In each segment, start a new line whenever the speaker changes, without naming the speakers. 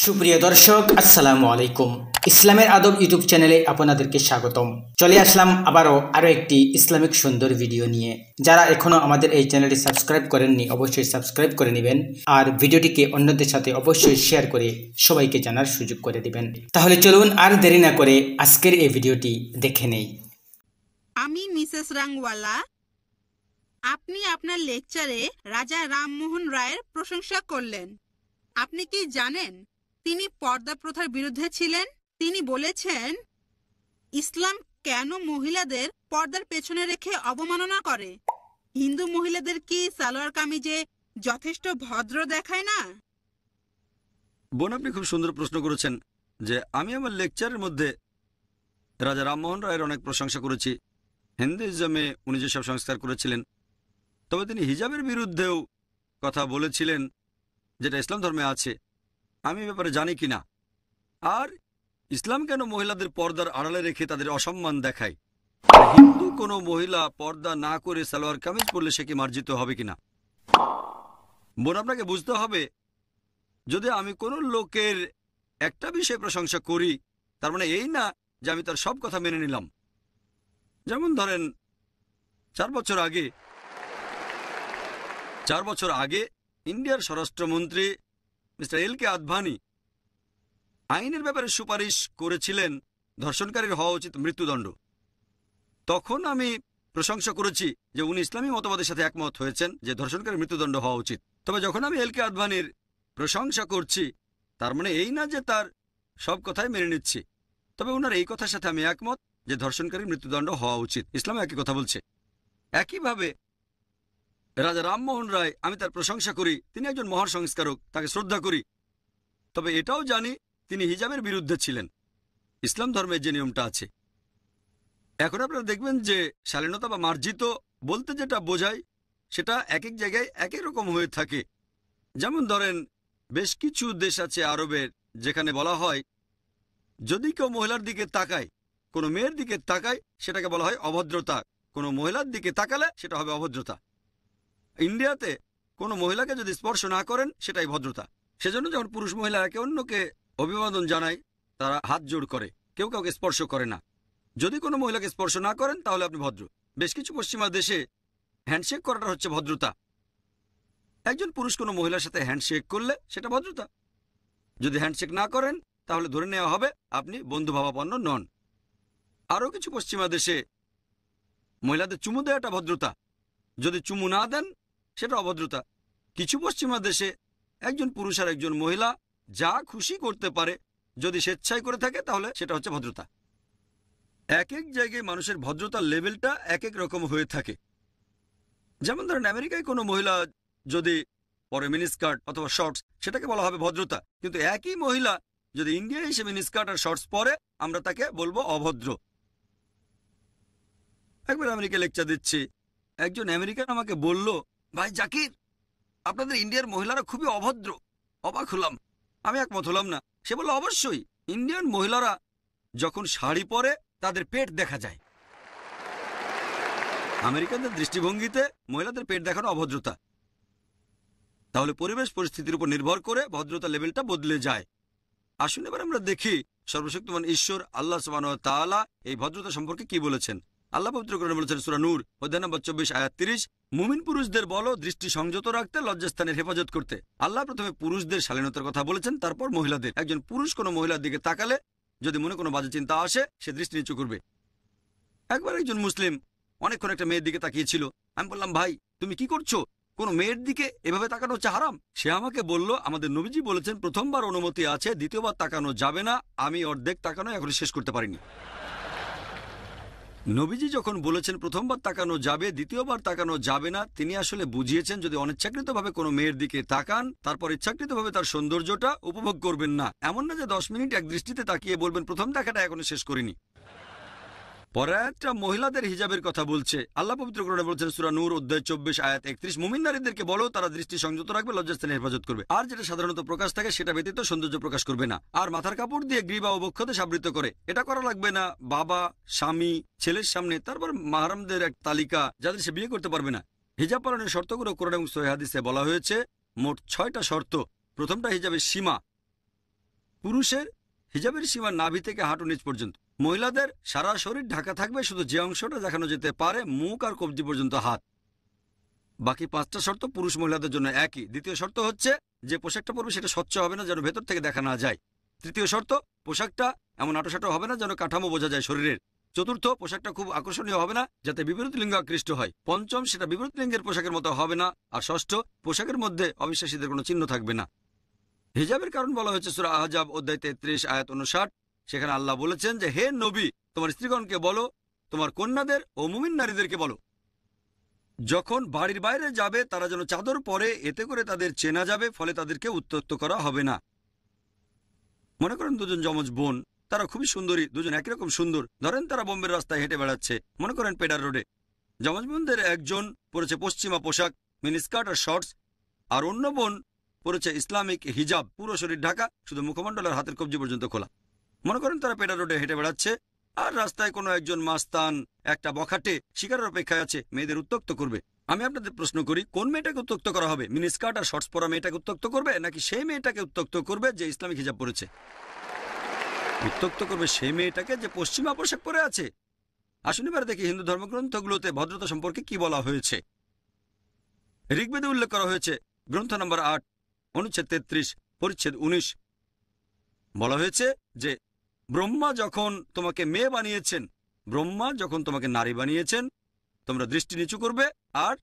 সুপ্রিয় দর্শক আসসালামু আলাইকুম ইসলামের আদব ইউটিউব চ্যানেলে আপনাদেরকে স্বাগতম চলে আসলাম আবারও আরও একটি ইসলামিক সুন্দর ভিডিও নিয়ে যারা এখনও আমাদের এই চ্যানেলটি সাবস্ক্রাইব করেননি অবশ্যই সাবস্ক্রাইব করে নেবেন আর ভিডিওটিকে অন্যদের সাথে অবশ্যই শেয়ার করে সবাইকে জানার সুযোগ করে দিবেন তাহলে চলুন আর দেরি না করে আজকের এই ভিডিওটি দেখে নেই আমি মিসেস রাংওয়ালা আপনি আপনার লেকচারে রাজা রামমোহন রায়ের প্রশংসা করলেন আপনি কি জানেন তিনি পর্দা প্রথার বিরুদ্ধে ছিলেন তিনি বলেছেন ইসলাম কেন মহিলাদের পর্দার পেছনে রেখে অবমাননা করে হিন্দু মহিলাদের কি সালোয়ার কামিজে যথেষ্ট ভদ্র দেখায় না বোন আপনি খুব সুন্দর প্রশ্ন করেছেন যে আমি আমার লেকচারের মধ্যে রাজা রামমোহন রায়ের অনেক প্রশংসা করেছি হিন্দুইজমে উনি যেসব সংস্কার করেছিলেন তবে তিনি হিজাবের বিরুদ্ধেও কথা বলেছিলেন যেটা ইসলাম ধর্মে আছে আমি ব্যাপারে জানি কি না আর ইসলাম কেন মহিলাদের পর্দার আড়ালে রেখে তাদের অসম্মান দেখায় হিন্দু কোনো মহিলা পর্দা না করে সালোয়ার কামিজ পরলে সে কি মার্জিত হবে কিনা বোন আপনাকে বুঝতে হবে যদি আমি কোনো লোকের একটা বিষয়ে প্রশংসা করি তার মানে এই না যে আমি তার সব কথা মেনে নিলাম যেমন ধরেন চার বছর আগে চার বছর আগে ইন্ডিয়ার স্বরাষ্ট্রমন্ত্রী মিস্টার এল কে আদভানি আইনের ব্যাপারে সুপারিশ করেছিলেন ধর্ষণকারীর হওয়া উচিত মৃত্যুদণ্ড তখন আমি প্রশংসা করেছি যে উনি ইসলামী মতবাদের সাথে একমত হয়েছেন যে ধর্ষণকারী মৃত্যুদণ্ড হওয়া উচিত তবে যখন আমি এল কে আদভানির প্রশংসা করছি তার মানে এই না যে তার সব কথাই মেনে নিচ্ছি তবে ওনার এই কথার সাথে আমি একমত যে ধর্ষণকারী মৃত্যুদণ্ড হওয়া উচিত ইসলাম একই কথা বলছে একইভাবে রাজা রামমোহন রায় আমি তার প্রশংসা করি তিনি একজন মহান সংস্কারক তাকে শ্রদ্ধা করি তবে এটাও জানি তিনি হিজাবের বিরুদ্ধে ছিলেন ইসলাম ধর্মের যে নিয়মটা আছে এখন আপনারা দেখবেন যে শালীনতা বা মার্জিত বলতে যেটা বোঝায় সেটা এক এক জায়গায় এক রকম হয়ে থাকে যেমন ধরেন বেশ কিছু দেশ আছে আরবের যেখানে বলা হয় যদি কেউ মহিলার দিকে তাকায় কোনো মেয়ের দিকে তাকায় সেটাকে বলা হয় অভদ্রতা কোনো মহিলার দিকে তাকালে সেটা হবে অভদ্রতা ইন্ডিয়াতে কোনো মহিলাকে যদি স্পর্শ না করেন সেটাই ভদ্রতা সেজন্য যখন পুরুষ মহিলা একে অন্যকে অভিবাদন জানায় তারা হাত জোড় করে কেউ কাউকে স্পর্শ করে না যদি কোনো মহিলাকে স্পর্শ না করেন তাহলে আপনি ভদ্র বেশ কিছু পশ্চিমা দেশে হ্যান্ডশেক করাটা হচ্ছে ভদ্রতা একজন পুরুষ কোনো মহিলার সাথে হ্যান্ডশেক করলে সেটা ভদ্রতা যদি হ্যান্ডশেক না করেন তাহলে ধরে নেওয়া হবে আপনি বন্ধুভাবাপন্ন নন আরও কিছু পশ্চিমা দেশে মহিলাদের চুমু দেওয়াটা ভদ্রতা যদি চুমু না দেন সেটা অভদ্রতা কিছু পশ্চিমা দেশে একজন পুরুষ আর একজন মহিলা যা খুশি করতে পারে যদি স্বেচ্ছায় করে থাকে তাহলে সেটা হচ্ছে ভদ্রতা এক এক জায়গায় মানুষের ভদ্রতার লেভেলটা এক এক রকম হয়ে থাকে যেমন ধরেন আমেরিকায় কোনো মহিলা যদি পরে মিনিস্কার্ট অথবা শর্টস সেটাকে বলা হবে ভদ্রতা কিন্তু একই মহিলা যদি ইন্ডিয়ায় এসে মিনিস্কার্ট আর শর্টস পরে আমরা তাকে বলবো অভদ্র একবার আমেরিকা লেকচার দিচ্ছি একজন আমেরিকান আমাকে বলল ভাই জাকির আপনাদের ইন্ডিয়ার মহিলারা খুবই অভদ্র অবাক হলাম আমি একমত হলাম না সে বলল অবশ্যই ইন্ডিয়ান মহিলারা যখন শাড়ি পরে তাদের পেট দেখা যায় আমেরিকানদের দৃষ্টিভঙ্গিতে মহিলাদের পেট দেখানো অভদ্রতা তাহলে পরিবেশ পরিস্থিতির উপর নির্ভর করে ভদ্রতা লেভেলটা বদলে যায় আসুন এবার আমরা দেখি সর্বশক্তিমান ঈশ্বর আল্লাহ সুবাহ তালা এই ভদ্রতা সম্পর্কে কি বলেছেন আল্লাহ পবিত্রকরণ বলেছেন সুরা নূর অধ্যায় নম্বর চব্বিশ আয়াত তিরিশ মুমিন পুরুষদের বলো দৃষ্টি সংযত রাখতে লজ্জাস্থানের হেফাজত করতে আল্লাহ প্রথমে পুরুষদের শালীনতার কথা বলেছেন তারপর মহিলাদের একজন পুরুষ কোনো মহিলার দিকে তাকালে যদি মনে কোনো বাজে চিন্তা আসে সে দৃষ্টি নিচু করবে একবার একজন মুসলিম অনেকক্ষণ একটা মেয়ের দিকে তাকিয়েছিল আমি বললাম ভাই তুমি কি করছো কোন মেয়ের দিকে এভাবে তাকানো হচ্ছে হারাম সে আমাকে বলল আমাদের নবীজি বলেছেন প্রথমবার অনুমতি আছে দ্বিতীয়বার তাকানো যাবে না আমি অর্ধেক তাকানো এখন শেষ করতে পারিনি নবীজি যখন বলেছেন প্রথমবার তাকানো যাবে দ্বিতীয়বার তাকানো যাবে না তিনি আসলে বুঝিয়েছেন যদি অনিচ্ছাকৃতভাবে কোনো মেয়ের দিকে তাকান তারপর ইচ্ছাকৃতভাবে তার সৌন্দর্যটা উপভোগ করবেন না এমন না যে দশ মিনিট এক দৃষ্টিতে তাকিয়ে বলবেন প্রথম দেখাটা এখনো শেষ করিনি পরে একটা মহিলাদের হিজাবের কথা বলছে আল্লাহ পবিত্রকরণে বলছেন সুরা নূর অধ্যায় চব্বিশ আয়াত একত্রিশ মুমিন নারীদেরকে বলো তারা দৃষ্টি সংযত রাখবে লজ্জাস্থানে হেফাজত করবে আর যেটা সাধারণত প্রকাশ থাকে সেটা ব্যতীত সৌন্দর্য প্রকাশ করবে না আর মাথার কাপড় দিয়ে গ্রীবা ও বক্ষতে সাবৃত করে এটা করা লাগবে না বাবা স্বামী ছেলের সামনে তারপর মাহারামদের এক তালিকা যাদের সে বিয়ে করতে পারবে না হিজাব পালনের শর্তগুলো করেন এবং সোহাদিসে বলা হয়েছে মোট ছয়টা শর্ত প্রথমটা হিজাবের সীমা পুরুষের হিজাবের সীমা নাভি থেকে হাঁটু নিচ পর্যন্ত মহিলাদের সারা শরীর ঢাকা থাকবে শুধু যে অংশটা দেখানো যেতে পারে মুখ আর কবজি পর্যন্ত হাত বাকি পাঁচটা শর্ত পুরুষ মহিলাদের জন্য একই দ্বিতীয় শর্ত হচ্ছে যে পোশাকটা পরবে সেটা স্বচ্ছ হবে না যেন ভেতর থেকে দেখা না যায় তৃতীয় শর্ত পোশাকটা এমন আটোসাটো হবে না যেন কাঠামো বোঝা যায় শরীরের চতুর্থ পোশাকটা খুব আকর্ষণীয় হবে না যাতে বিপরীত লিঙ্গ আকৃষ্ট হয় পঞ্চম সেটা বিপরীত লিঙ্গের পোশাকের মতো হবে না আর ষষ্ঠ পোশাকের মধ্যে অবিশ্বাসীদের কোনো চিহ্ন থাকবে না হিজাবের কারণ বলা হয়েছে সুরা আহজাব অধ্যায় তেত্রিশ আয়াত উনষাট সেখানে আল্লাহ বলেছেন যে হে নবী তোমার স্ত্রীগণকে বলো তোমার কন্যাদের ও মুমিন নারীদেরকে বলো যখন বাড়ির বাইরে যাবে তারা যেন চাদর পরে এতে করে তাদের চেনা যাবে ফলে তাদেরকে উত্তপ্ত করা হবে না মনে করেন দুজন যমজ বোন তারা খুবই সুন্দরী দুজন রকম সুন্দর ধরেন তারা বোম্বের রাস্তায় হেঁটে বেড়াচ্ছে মনে করেন পেডার রোডে যমজ বোনদের একজন পরেছে পশ্চিমা পোশাক মিনিস্কার্ট আর শর্টস আর অন্য বোন পরেছে ইসলামিক হিজাব পুরো শরীর ঢাকা শুধু মুখমণ্ডলের হাতের কবজি পর্যন্ত খোলা মনে করেন তারা পেটা রোডে হেঁটে বেড়াচ্ছে আর রাস্তায় কোনো একজন মাস্তান একটা বখাটে শিকারের অপেক্ষায় আছে মেয়েদের উত্তক্ত করবে আমি আপনাদের প্রশ্ন করি কোন মেয়েটাকে উত্তক্ত করা হবে মিনিস্কার্ট আর শর্টস পরা মেয়েটাকে উত্তক্ত করবে নাকি সেই মেয়েটাকে উত্তক্ত করবে যে ইসলামিক হিজাব পড়েছে উত্তক্ত করবে সেই মেয়েটাকে যে পশ্চিমা পোশাক পরে আছে আসুন এবার দেখি হিন্দু ধর্মগ্রন্থগুলোতে ভদ্রতা সম্পর্কে কি বলা হয়েছে ঋগ্বেদে উল্লেখ করা হয়েছে গ্রন্থ নম্বর আট অনুচ্ছেদ তেত্রিশ পরিচ্ছেদ উনিশ বলা হয়েছে যে ব্রহ্মা যখন তোমাকে মেয়ে বানিয়েছেন ব্রহ্মা যখন তোমাকে নারী বানিয়েছেন তোমরা দৃষ্টি নিচু করবে আর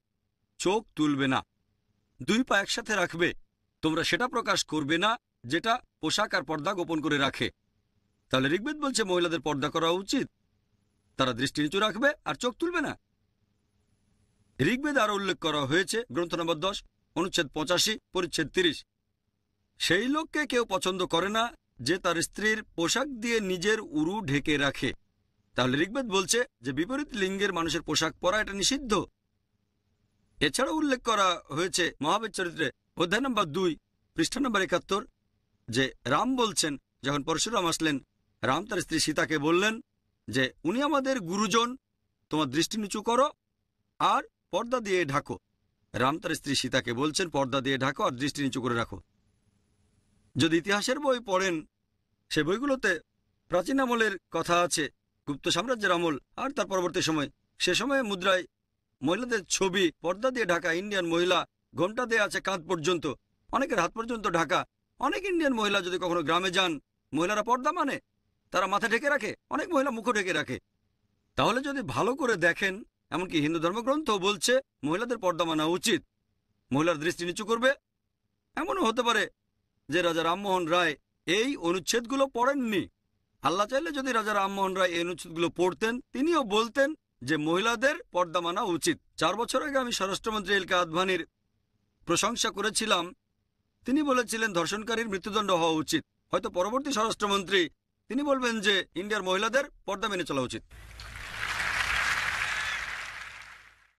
চোখ তুলবে না দুই পা একসাথে রাখবে তোমরা সেটা প্রকাশ করবে না যেটা পোশাক আর পর্দা গোপন করে রাখে তাহলে ঋগ্বেদ বলছে মহিলাদের পর্দা করা উচিত তারা দৃষ্টি নিচু রাখবে আর চোখ তুলবে না ঋগ্বেদ আরও উল্লেখ করা হয়েছে গ্রন্থ নম্বর দশ অনুচ্ছেদ পঁচাশি পরিচ্ছেদ তিরিশ সেই লোককে কেউ পছন্দ করে না যে তার স্ত্রীর পোশাক দিয়ে নিজের উরু ঢেকে রাখে তাহলে ঋগ্বেদ বলছে যে বিপরীত লিঙ্গের মানুষের পোশাক পরা এটা নিষিদ্ধ এছাড়া উল্লেখ করা হয়েছে মহাবীর চরিত্রে অধ্যায় নম্বর দুই পৃষ্ঠা নম্বর একাত্তর যে রাম বলছেন যখন পরশুরাম আসলেন রাম তার স্ত্রী সীতাকে বললেন যে উনি আমাদের গুরুজন তোমার দৃষ্টি নিচু করো আর পর্দা দিয়ে ঢাকো রাম তার স্ত্রী সীতাকে বলছেন পর্দা দিয়ে ঢাকো আর দৃষ্টি নিচু করে রাখো যদি ইতিহাসের বই পড়েন সে বইগুলোতে প্রাচীন আমলের কথা আছে গুপ্ত সাম্রাজ্যের আমল আর তার পরবর্তী সময় সে সময়ে মুদ্রায় মহিলাদের ছবি পর্দা দিয়ে ঢাকা ইন্ডিয়ান মহিলা ঘন্টা দিয়ে আছে কাঁধ পর্যন্ত অনেকের হাত পর্যন্ত ঢাকা অনেক ইন্ডিয়ান মহিলা যদি কখনো গ্রামে যান মহিলারা পর্দা মানে তারা মাথা ঢেকে রাখে অনেক মহিলা মুখ ঢেকে রাখে তাহলে যদি ভালো করে দেখেন এমনকি হিন্দু ধর্মগ্রন্থ বলছে মহিলাদের পর্দা মানা উচিত মহিলার দৃষ্টি নিচু করবে এমনও হতে পারে যে রাজা রামমোহন রায় এই অনুচ্ছেদগুলো পড়েননি আল্লাহ চাইলে যদি রাজা রামমোহন রায় এই অনুচ্ছেদগুলো পড়তেন তিনিও বলতেন যে মহিলাদের পর্দা মানা উচিত চার বছর আগে আমি স্বরাষ্ট্রমন্ত্রী এলকে আদভানির প্রশংসা করেছিলাম তিনি বলেছিলেন ধর্ষণকারীর মৃত্যুদণ্ড হওয়া উচিত হয়তো পরবর্তী স্বরাষ্ট্রমন্ত্রী তিনি বলবেন যে ইন্ডিয়ার মহিলাদের পর্দা মেনে চলা উচিত